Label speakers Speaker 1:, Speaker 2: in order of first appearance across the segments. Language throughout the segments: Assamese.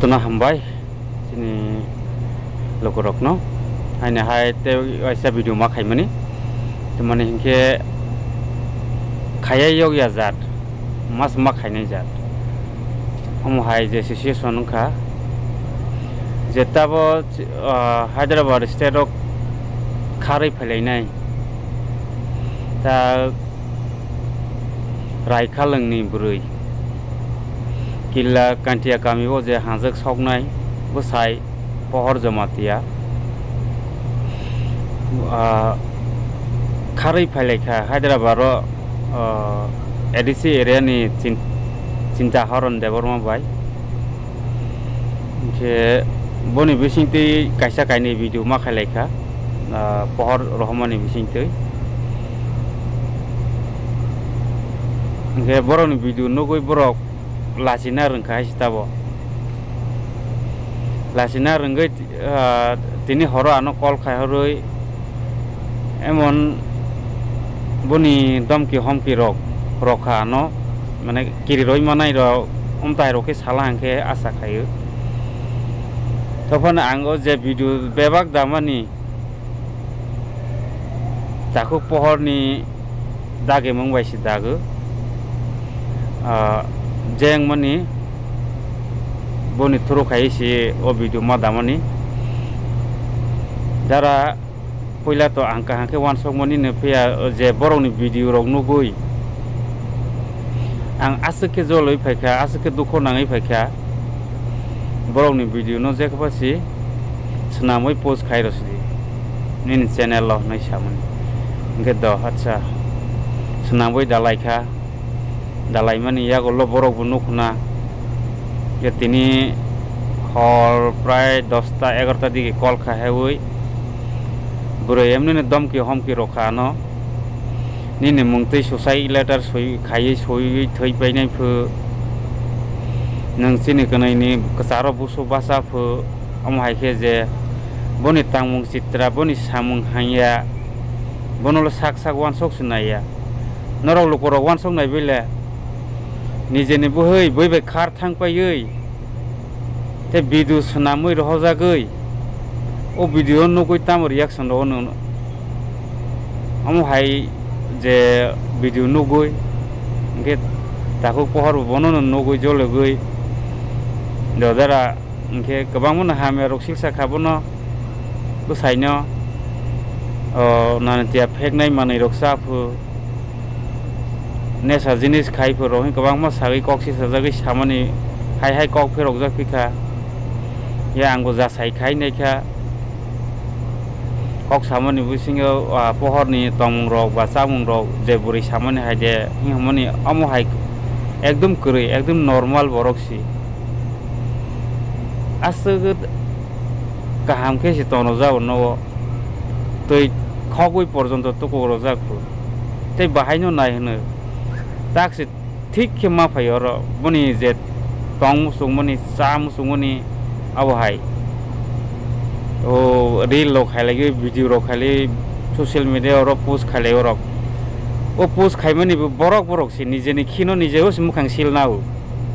Speaker 1: दुना हमबाय जोंनि लोगो रक्न हायनाहाय ते वाइसा भिडिअ मा खायमोनि माने हिंखे खाया यगिया जात मास मा खायनाय जात हमहाय जे सिसुएसन नंखा जेताब हायद्राबाद स्टेटक खारै फैलायनाय दा रायखा लोंनि बुरै কিল্লা কান্ঠিয়া কামিব যে হাজক চক নাই চাই পোহৰ জমাতিয়া খাৰৈ ফাইলাইখা হায়দৰাবাদৰ এ ডি চি এৰিয়ানি চিন্তা হৰণ দেৱৰমা বাই যে বনি বিচিংটি কাইছা কাইনি বিদু মা খাইলাইখা পোহৰ ৰহমানি বিচিংটি বৰনি বিদু নগৈ বৰক lasina rengkai sitabo lasina rengkai tini horo ano kol kai horoi emon buni dom ki hom ki rok rok ha ano mane kiri roi mana iro om tai roki salang ke asa kai yu tofon ango je video bebak damani takuk pohor ni dage mong wai sitago jeng mani boni turu khai si o video ma damani jara poila to angka hangke wan sok mani ne pia je borong ni video rok nu goi ang asuke joloi phaikha asuke dukho nangai phaikha borong ni video no je khapasi snamoi post khai rosdi nin channel lo nai samani ge do acha snamoi dalaikha दालाइमानियाल बड़क बो नुखना जो तीन हर प्राय दसता एगारा दिखे कल खाई बुरा एम दमकी हमकी रखा न निने मूंगते सोसाई लेटर सही खाई सही थी पैने फ नीने कई चारो बसु बासा फ हम हाई जे बनी तमुंग चित्रा बनी सामू हाइया बनल सक सक वन सौ सुनाया नरवलोक वन सौ नई নিজেনে বহৈ বৈ বাই খাৰ থাং পাই তে বিদু চুনামৈ ৰহজাগৈ অ বিদুৰ নগৈ তাম ৰিয়াকশ্যন ৰহ আমো হাই যে বিদু নগৈ এনেকৈ তাকো পোহৰ বনো নগৈ জলগৈ দেউদাৰা এনেকৈ গোবাং মানে হামে আৰু চিকিৎসা খাব ন চাই নানে ফেক নাই মানে ৰক্সা ফু नेसा जिनिस खाइफोर रहै गबांमा सागै कक्सि सजागै सामानि हाय हाय कक फेर अगजा फिखा या आंगो जा साइ खाइ नेखा कक सामानि बुसिङ पहरनि तमुंग रक बा सामुंग रक जे बुरै सामानि हाय दे हिमनि अमु हाय एकदम करै एकदम नर्मल बरक्सि आसग काम के से तनो जाव न तै खगै पर्यन्त तुकुग रजाखु তে বাহাইনো নাই হেনে taxi thick ma phayor buni je tong sungmani sam sungmani abohai o reel lo khai lagi video ro khali social media ro post khale ro o post khai mani borok borok si nije ni khino nije os mukhang sil nau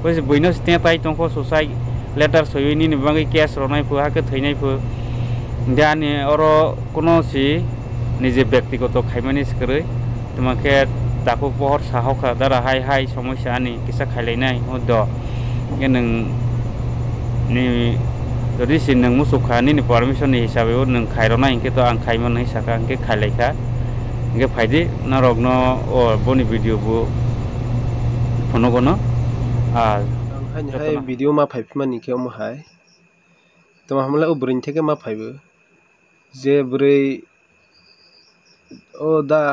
Speaker 1: kois boinos te pai tong ko sosai letter soi ni ni bangi cash ro nai phuha ke thainai phu ndani oro kono si nije byaktigoto khai mani skrei তোমাকে তাকো পহর সাহকা দ্বারা হাই হাই সমস্যা আনি কিসা খাইলাইনাই হদ যদি সে নং মোসৌখানি পারমিশন হিসাবেও নং খাইরনা ইনকেতো আং খাইমন হিসাবে আংকে খাইলাইখা ইনকে ফাইদি না রগ্ন ও বনি ভিডিওবো ফনগন আর
Speaker 2: ভিডিও মা ফাইফমানি কেউ মহাই তো হামলা ও ব্রেন থেকে মা ফাইব যে ব্রেই ও দা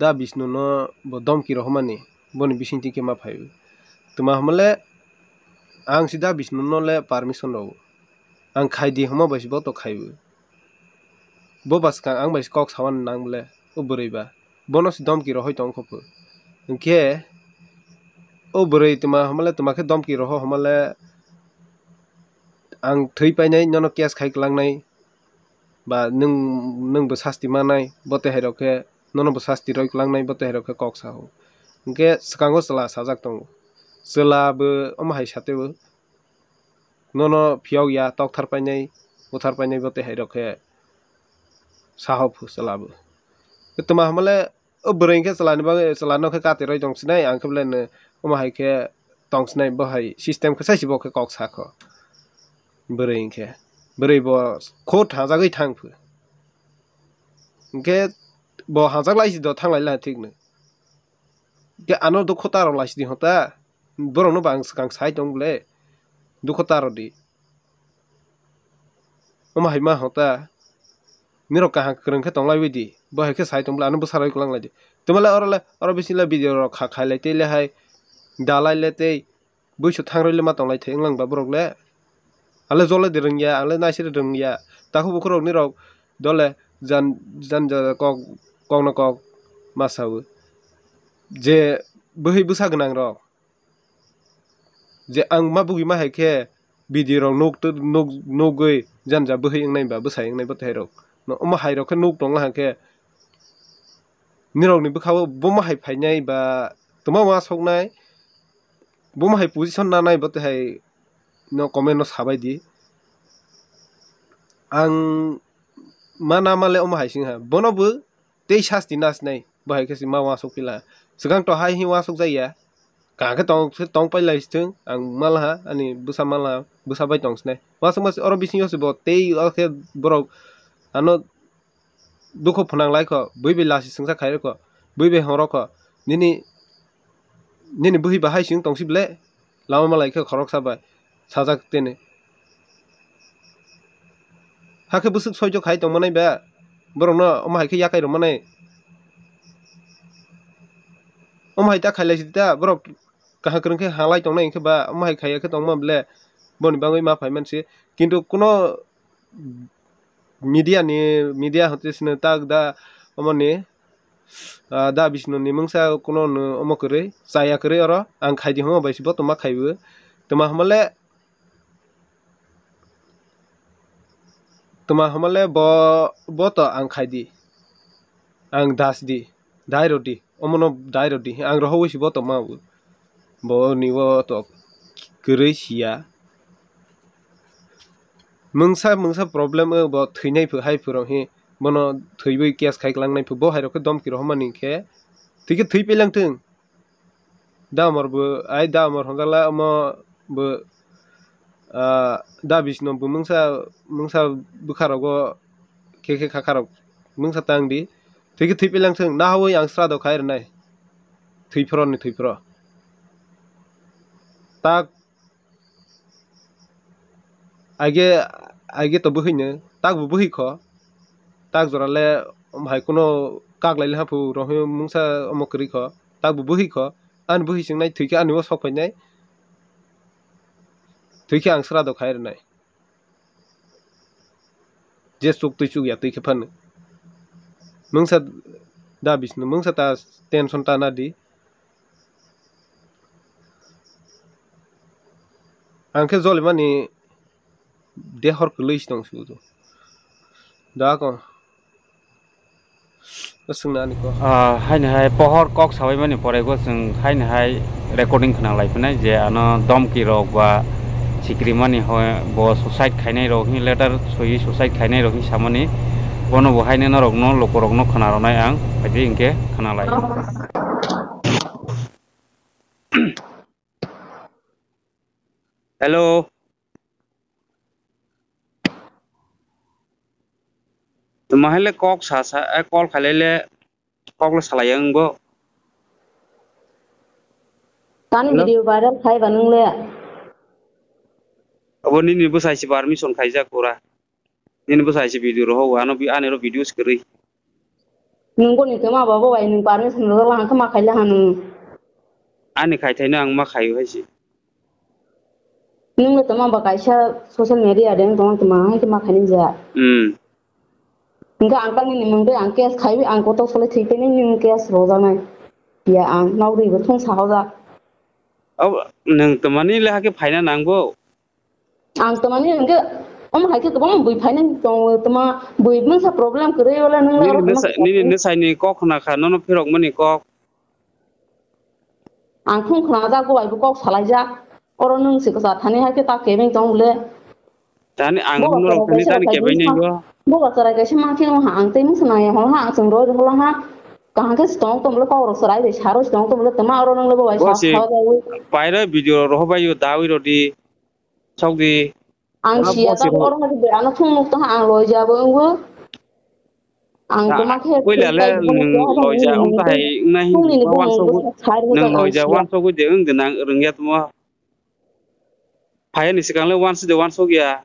Speaker 2: দা বিষ্ণু ন বদম কি ৰহমানী বনি বিচিং টিকে মা ফাইব তোমাৰ সমলে আং চি দা বিষ্ণু নলে পাৰ্মিশ্যন ৰ আং খাই দি সম বাইছ বত খাইব ব আং বাইছ কক চাৱান নাং বোলে ও বৰৈবা বন চি দম কি ৰহয় তং খপ কে ও বৰৈ তোমাৰ সমলে তোমাকে দম কি ৰহ সমালে আং থৈ পাই নাই নন কেছ খাই লাং নাই বা নাস্তি নং শাস্তি মানাই বতে হেৰকে nono bo sasti roi kulang nai bo tehero ke kok sahu ge sekanggo sela sajak tong sela bo om hai sate bo nono piau ya tok tar pai nai bo tar pai nai bo tehero ke sahu pu sela bo ke tuma hamale o bereng ke sela ni bang e sela no ke kati roi tong sinai angke blen om hai ke tong sinai bo hai sistem ke sai sibo ke kok sahu bereng ke bereng bo ko thang zagai thang pu ge ব হাজাক লাইছি দ থাং লাইলা ঠিক নে কে আন দুখ তার লাইছি হতা বরনো বাংস কাং সাই দং বলে দুখ তার দি ওমা হাইমা হতা মিরো কাহা করেন কে তং লাইবি দি ব হেকে সাই দং বলে আন বসার হই কলাং তোমালে অরলে অর বেছিলা বিদে র খা খাই লাইতে লে হাই দালাই লেতে বৈছ থাং রইলে মা তং লাইতে ইংলাং বা বরগলে আলে জলে দিরং ইয়া আলে নাইছে দিরং ইয়া তাকু বুকুর নিরক দলে জান জান কক kok na kok masawo je bohai busagan ang rok je ang mabugi mahai khe bidi rok nok to anh này janja bohai rồi, nó busai hay rồi cái rok no là cái, rok khe nok tong ha mà hay ni nhảy boma tụi phainai ba tuma wa soknai mà hay position na nai ba thai nó comment nó no sabai anh, mà ma na ma le oma hai sing ha bonobu tei shasti nas nai bahai kasi ma wasok pila sekang to hai hi wasok jaya kaka tong tong pai lai stung ang mala ha ani busa mala busa bai tong snai wasok mas oro bisni yose bo tei akhe borok ano dukho phunang lai ko bui bai lasi sungsa khai ko bui bai horo ko nini nini buhi bahai sing tong sib le lama mala ikhe khorok sabai sajak tene হাকে বুসুক সহ্য খাই তমনাই বেয়া borokno oma haikhe yakai romanai oma hai ta khailai sita borok kaha krung khe halai tong nai ba oma hai khaiya khe tongma ble boni bangoi ma phai manse kintu kuno media ni media hote sine tak da omani दा बिष्णुनि मंसा कोनो अमकरै जायाकरै अर आं खायदि हम बायसिबो तमा खायबो तमा हमले তোমাৰ সমালে ব ব তো আং খাই দি আং দাস দি দাই ৰদি অমন দাই ৰদি আং ৰহ গৈছে ব তো মা ব নিব তো গৰৈছিয়া মংসা প্ৰব্লেম ব থৈনাই ফাই ফুৰহে বন থৈবৈ কেছ খাই লাংনাই ফু বাইৰকে দম কি ৰহমানি খে থৈকে থৈ পেলাং থং দামৰ বাই দামৰ সংগালা অম दा बिसिनोबो मुंसा मुंसा बुखारावगो के के खाखाराव मुंसा तांगदि थैके थैपेलां थों ना हवै आं स्रादो खायर नाय थैफ्र' नै थैफ्र' ता आगे आगे तो बोहैनो तागबो बोहैख' ताग जराले हाय कुनो कागलायले हाफु रहै मुंसा अमकरिख' तागबो बोहैख' आन बोहैसिंनाय थैके आनिबो सफैनाय तुखे आंसरा दो खाए रहना जे सुख तुई चुक तो तुखे फन मंगसा दा बिस्नु मंगसा ता टेंशन ता ना दी आंखे जोले माने देहर को लैस दं सुदो दा को सोंनानै को
Speaker 1: पहर कक साबाय माने फरायगो जों हायनो हाय रेकर्डिं खोना लायफनाय जे आनो रोग बा सिक्रिमानि ब सुसाइड खाने रहि लेटर सहि सुसाइड खाने रहि सामने बनो बहायनो नरगनो लकरगनो खोनारनाय आं बायदि इनके खोनालाय हेलो तुम्हारे कॉक सासा कॉल खाले ले कॉक ले सलाया अंगो
Speaker 3: ताने वीडियो वायरल खाए बनूंगे
Speaker 1: abo nini barmi son permission kura kora nini bo isi video roho ano bi anero video skri
Speaker 3: nungko ni kema babo wai barmi son roho la kema kaila hanu
Speaker 1: Ane kai thaina ang ma khai si
Speaker 3: nungko tama ba social media deng tong kema hai kema khaini ja hmm Enggak ni ini mengde angkes kai bi angko to sole thik pe ni ning kes nai ya ang nau ri bo thong sao ja
Speaker 1: temani नों hakip लेहाके nang
Speaker 3: ang tama ni ang om hai ke kabang bui phai nang tong tama bui mang sa problem kre wala nang la
Speaker 1: ni ni sai ni kok na kha no no phirok mani kok
Speaker 3: ang khung khna da go bai bu kok phala ja oro nang se ka thani hai ke ta ke beng tong le
Speaker 1: tani ang nu rok tani tani ke beng ni go
Speaker 3: bo ga sara ke ma ke ha ang te mang sana ya hol ha sang ro hol ha कहाँ के स्टॉक तुम लोग और सराय दे सारो स्टॉक तुम लोग तमा और नंग लोग भाई साहब
Speaker 1: पायरा वीडियो रहो भाई यो दावी रोटी sau khi
Speaker 3: ang siya ta ko ngi be ana thung không ta ang loi ja bo ngu ang ko mak he ko la la loi ja ong ta hai nai quan so gu nang loi ja wan
Speaker 1: so gu de ung de nhất rung phải anh phai ni sikang quan wan so de wan so gi ya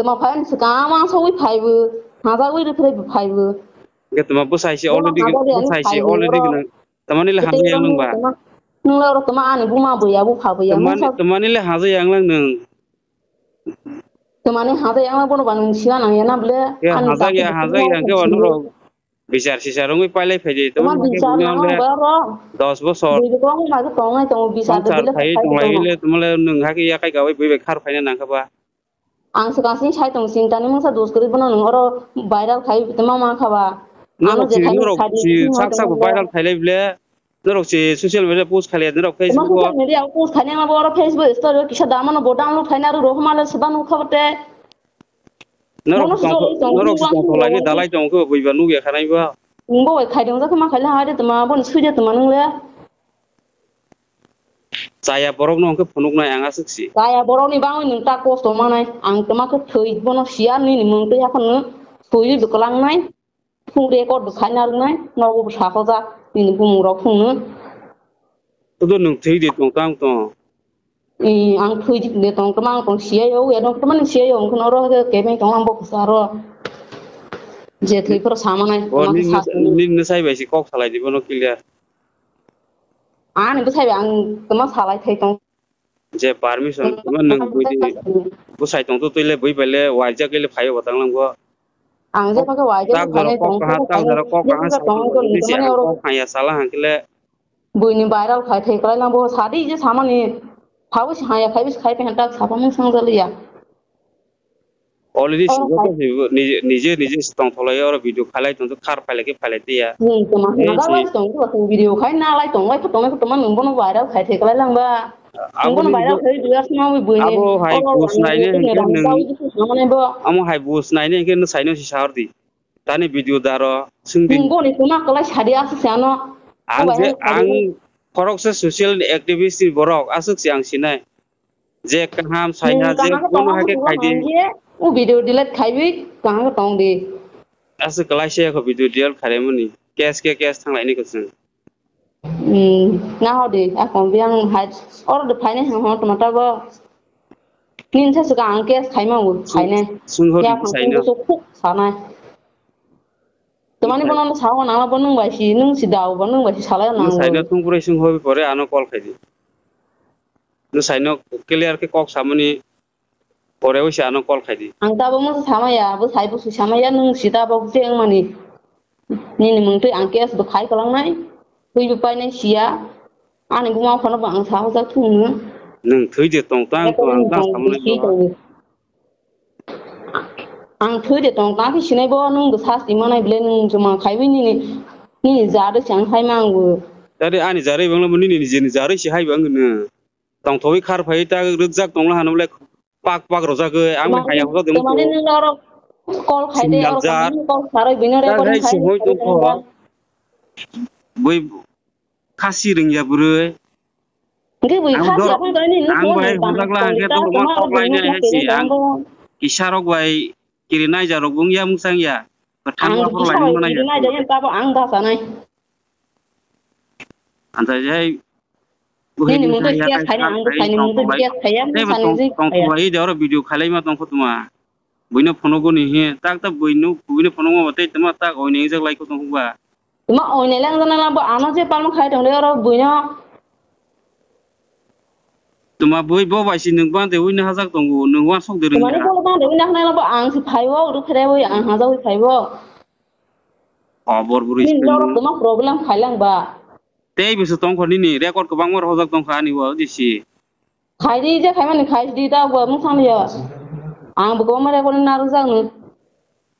Speaker 3: tma phai ni sikang wan so wi phai bu ha ba wi de phai bu phai bu
Speaker 1: ge tma bu sai si already bu sai si already nang tamani la han ya nang ba
Speaker 3: nung lo tuma ani buma buya bu pha ya, buya
Speaker 1: tumani tumani le hazo yanglang nung
Speaker 3: tumani hazo yanglang bono banung siwa nang yana ble ya hazo ya hazo
Speaker 1: yangke wano ro বিচার সিসারং ওই পালে ফেজে তো তোমার বিচার না বড় 10 বছর
Speaker 3: বিরকম মাঝে কমাই তো বিচার দিলে ফাই তোমাইলে
Speaker 1: তোমালে নংহা কি একাই গাবই বইবে খার ফাইনা নাংখাবা
Speaker 3: আং সকাসিন ছাই তং সিন তানি মসা দোষ করি বন নংর ভাইরাল খাই তোমা মা খাবা না না রো সাক সাক ভাইরাল
Speaker 1: bayar. বিলে ধৰক ছচিয়েল মিডিয়া পোষ্ট খালে ধৰক ফেচবুক
Speaker 3: মিডিয়া পোষ্ট খালে আমাৰ বৰ ফেচবুক ষ্টৰি কিছা দামন বটাম লৈ খাইনা আৰু ৰহমানৰ সদান উঠাবতে
Speaker 1: ধৰক ধৰক লাগি দালাই তংক বৈবা নুগে খানাইবা
Speaker 3: উংগো খাই দিওঁ যাক মা খালে হাৰে তোমাৰ বন সুজে তোমাৰ নংলে
Speaker 1: জায়া বৰক নহওক ফোনক নাই আঙা চুকছি
Speaker 3: জায়া বৰক নিবাং নুটা কষ্ট মা নাই আং তোমাক থৈ দিব ন শিয়া নাই ফুৰে খাই নাই নগ mình cũng róc không nữa
Speaker 1: tôi nung thấy đi tông tăng tông
Speaker 3: ừ ăn khui đi tông cái mang tông xía yếu vậy nó cái mang xía yếu nó rồi cái cái mấy tông ăn bốc sao rồi thì xả xả sai về lại যে থৈ পর সামনে
Speaker 1: নিন সাইবাই সি কক সালাই দিব ন ক্লিয়ার
Speaker 3: আন ইবো সাইবাই আং তোমা সালাই থৈ তং
Speaker 1: যে পারমিশন তোমা নং বুই দি বুসাই তং তো তইলে বুই পাইলে ওয়াইজা কইলে ফাইও বাতাং làm গো
Speaker 3: angje pakai wajah tak gara kok kata gara kok kan sama ni si orang
Speaker 1: kaya salah angkile
Speaker 3: buini viral khai thai kala lambo sadi je sama ni phawu si haya khai bis khai pe hanta sapa mun sang jaliya
Speaker 1: already সুযোগ নিজে নিজে নিজে স্তং থলাই আর ভিডিও খালাই তন্তু খার পাইলে কি পাইলে দিয়া
Speaker 3: হুম তোমার না লাই তন্তু ভিডিও খাই না লাই তন্তু তোমার তোমার নম্বর ভাইরাল খাই থাকলাই লাংবা Aku hai bus naine
Speaker 1: Aku hai bus naine ke nu saino si sahur di. Tani video daro sing di. Mungkin
Speaker 3: itu mah kelas hadiah sih sano.
Speaker 1: Ang ang korok se sosial aktivis di borok asuk siang sinai. Je kaham hmm, saya je kono hake khai di.
Speaker 3: ও ভিডিও দিলে খাইবি কাহাকে টং দি
Speaker 1: আছে কেলাই সে ভিডিও দিয়াল খাইমনি কেস কে কেস থাংলাইনি কৈছে
Speaker 3: now the akonbian had all the pine and hot mataba nin ta suka an kes kaima wo pine
Speaker 1: ya ko so
Speaker 3: ku sana to mani bonan sawo na bonu wa shi nun si dawo bonu wa shi sala na saina
Speaker 1: tum pure sing hobi pore ano call khai di no saina clear ke kok samani pore wi ano call khai di
Speaker 3: ang ta bomu sama ya bo sai bo su sama ya nun si ta bo teng mani nin mung tu ang kes do khai kalang nai thui du pai anh sia an ngu ma phana bang sa sa thu nu
Speaker 1: nang thui de tong tang ko an tang sam nai
Speaker 3: ang thui de tong tang ki sinai bo nung du sa si ma nai ble nung juma khai bi ni ni ni za de khai mang gu
Speaker 1: ta de ani za re bang la ni ni ni za đây si hai bang ne tong thoi khar phai ta ruk jak tong la hanu le pak pak ro ja ge ang khai ya ko de ma ni ni
Speaker 3: lo kol khai de kol sa đây bi ne re kol
Speaker 1: बै खासि रोंजाबोरो kisarok bai kiri nai jarok bung ya, eh. ya musang ya bertang apa lainnya mana ya nai jadi
Speaker 3: apa ang bahasa nai eh.
Speaker 1: anta jai
Speaker 3: eh. ini mungkin dia anggur kaya mungkin dia kaya misalnya sih tong kulai
Speaker 1: iya. dia orang video kali mah tong kutma buina phono go ni he tak tak tak oh,
Speaker 3: ma o ne lang zana bo ano je palm khai tong le ro bu no
Speaker 1: tuma boi bo bai sin nang ban de win ha jak tong go nang wa sok de ring ma ni bo
Speaker 3: ban de win ha na bo ang si phai wo ru khre bo ang ha jau phai bo
Speaker 1: obor buri sin ro
Speaker 3: tuma problem khailang ba
Speaker 1: tei bisu tong khoni ni record ko bangor ho jak tong khani wo di si
Speaker 3: khai di je khai ma ni khai di ta go mung sang yo ang bo ko ma re ko na ru jak nu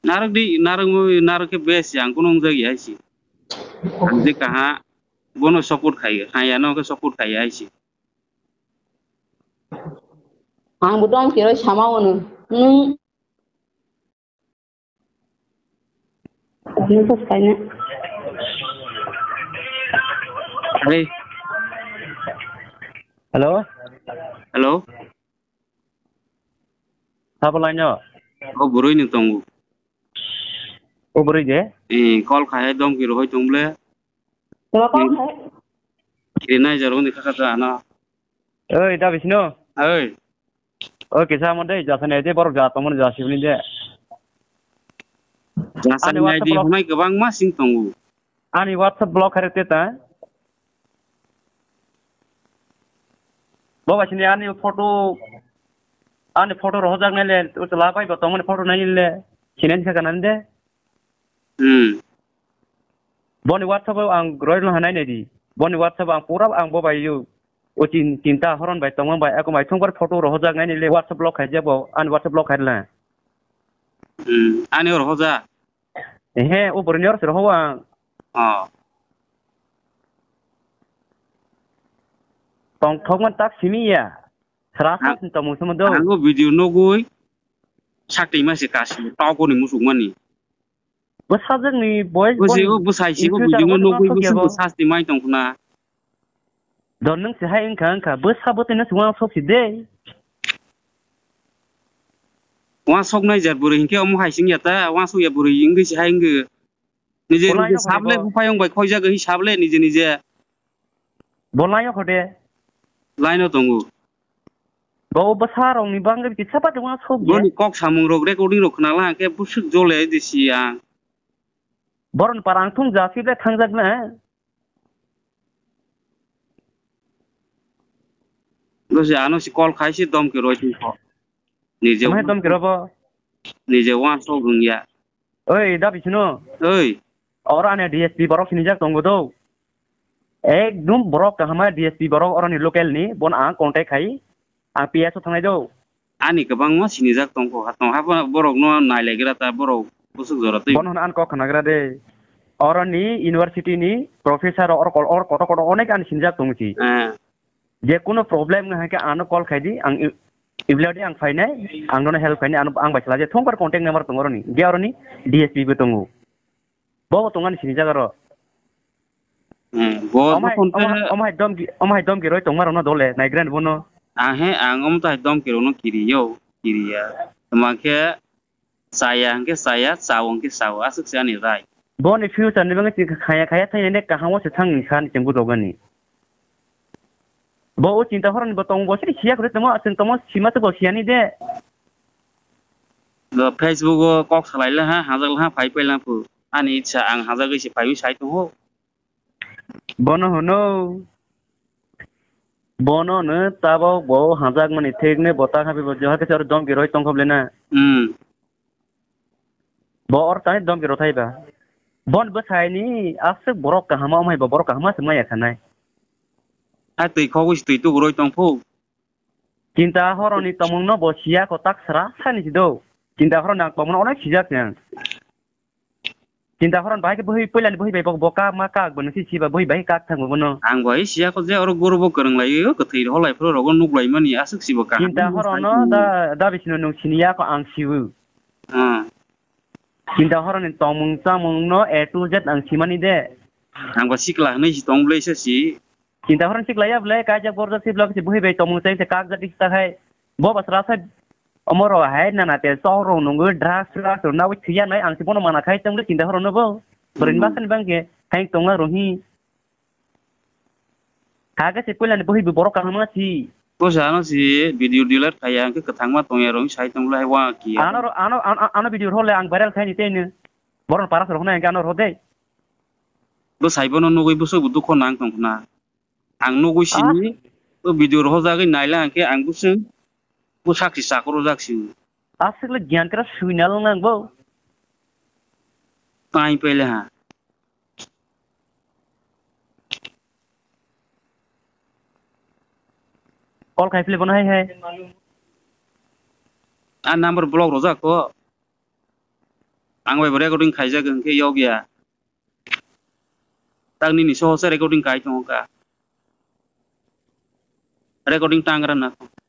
Speaker 1: narak di narak mo narak ke bes yang kunong jak ya si Andi kah? Bono sopur kaya, kan? Yano kan sopur kaya sih.
Speaker 3: Aku butuh kamu keroyok sama bono. Hm. Aku
Speaker 4: Halo.
Speaker 1: Halo. Apa Oh buru ini tunggu. Oh beri je. Ya? 이 꼴카에 동기로 호이 동블레
Speaker 4: তোরা কল খায়
Speaker 1: 기리나 자로니 카카타 아나
Speaker 4: ওই দা বিষ্ণু 아이 ও কিসা মধ্যে যাতে নাই দে বড় যা তোমার যাসি বলি দে
Speaker 1: যাসানি নাই দি হমাই গবাং
Speaker 4: মা সিং তঙ্গু আনি হোয়াটসঅ্যাপ ব্লক হারে তে তা বাবা সিনি আনি ফটো আনি ফটো রহজাগ নাইলে তো লাভ আইবা ফটো নাইলে সিনেন খাকা নান দে बनि वाट्सएपाव आं ग्रहण हानायनायदि बनि वाट्सएपाव आं पुरा आं बबायो ओचिन चिन्ता हरन बाय तंग बाय आको माय थंगर फटो रहजा गायने ले व्हाट्सएप ब्लॉक खाय जाबो आन वाट्सएप ब्लॉक खायला आने रहजा हे ऊपर नियर से रहवा हां tong thongman tak simia serasan tamu sama do
Speaker 1: anggo video no goi sakti masih kasih tau ko ni musuk mani
Speaker 4: Busadni boys busigo busaigo budingo nokoi busigo sasti
Speaker 1: mai tongkuna.
Speaker 4: Don nung si hai engka engka busabo tena si wang sok si dei.
Speaker 1: Wang sok nai jar buri hingke omu hai sing yata wang sok ya buri ingri si hai engge. Nije nije sable bupayong bai koi jaga hi sable nije nije.
Speaker 4: Bolayo kode.
Speaker 1: Laino tongu.
Speaker 4: Bau besar orang ni bangga kita dapat wang sok. Boni
Speaker 1: kok samung rok recording rok kenalah ke busuk jole desi yang.
Speaker 4: Boron parangthung jafile thangjak na.
Speaker 1: Gosi ano si call khai si dom ki rojmi ko. Nije mai dom ki robo. Nije wan so gungya.
Speaker 4: Oi da bichno. Oi. और आने डीएसपी बरो खिनिजाक तंगो दो एकदम बरो कहमा डीएसपी बरो और नि लोकल नि बन आ कांटेक्ट खाई आ पीएसओ थांनाय दो आनि गोबां मा
Speaker 1: सिनिजाक तंगो हातन हा बरो न नायलायग्रा ता बरो an
Speaker 4: ko kana grade orani university ni professor or or koto koto onek an sinjak tungchi je kono problem nga ke an call khai di ang ibladi ang phai nai ang no help khai ni an ang bachla je thongkar contact number tongor ni je orani dsp be tongu bo tongan sinjak ro omai dom ki omai dom ki roi tongmar ono dole nai grand bono
Speaker 1: ahe angom ta dom ki rono kiriyo kiriya তোমাকে sayang ke saya sawong ke saw asuk sian ni rai
Speaker 4: bon if you tan bang ti khaya khaya thai ne kaha wo thang ni khan chung go gani bo o chinta horan bo tong bo si khia khre tamo asen tamo sima to khiani de
Speaker 1: go facebook go kok salai la ha hazal ha phai pai la pu ani cha ang hazal ge si phai wi sai to ho
Speaker 4: bon ho no bon ne ta bo bo hazak mani thek ne bota khabi bo jo ha ke chor dom ki roi tong khob lena hmm বৰকাহে দম কে ৰথাইবা বন বচাই নি আছে বৰক কাহামা মাই বা বৰক কাহামা আছে মাই আছে নাই
Speaker 1: আই তুই খ গৈছ তুই তো গৰৈ তং ফু
Speaker 4: চিন্তা হৰণি তমুং ন বচিয়া কটাক চৰা চানিছি দৌ চিন্তা হৰণ নাক তমুন অনেক সিজা কেন চিন্তা হৰণ বাইকে বহি পইলানি বহি বাইব বকা মাকা আগবনে সিছি বা বহি বাই কাক থাকিব ন
Speaker 1: আং বহি সিয়া কজে আৰু গৰব কৰং লাই কথৈ হলাই ফৰ ৰগন নুক লাই মানি আছক সিব কা চিন্তা হৰণ দা
Speaker 4: দা বিছিন নুক সিনিয়া ক আং সিউ আ kinta horani tongmung chamung no a to z ang simani de
Speaker 1: angwa sikla hne si tongblai se si
Speaker 4: kinta horani sikla ya blai kaja borda si blok si buhi bai tongmung sai se kak jati ta hai bo basra sa amoro hai na na te soro nungu dras dras na wi thia nai ang sipono mana khai tongle kinta horano bo torin basan bangke hai tonga rohi kaga se kulan buhi bi borok kahama si
Speaker 1: Bosano si video dealer kaya ang katangma tongyarong sa itong lahi waki. Ano
Speaker 4: ano ano video hole ang barrel kaya ni tin. Boron para sa huna ang ano rode.
Speaker 1: Do saibono nugui busu budu ko nang tong na. Ang nugui sini to video ro jagi naila angke ang busu bu saksi sakro jaksi.
Speaker 4: Asle gyan kra suinal nang bo.
Speaker 1: Pai pele ha.
Speaker 4: फल खाइफले बनाय है
Speaker 1: आ नंबर ब्लॉक रोजा को आं बाय रेकॉर्डिंग खाइजागोन के योगिया तांनि नि सहसे रेकॉर्डिंग खाइ दङका रेकॉर्डिंग तांग्रा ना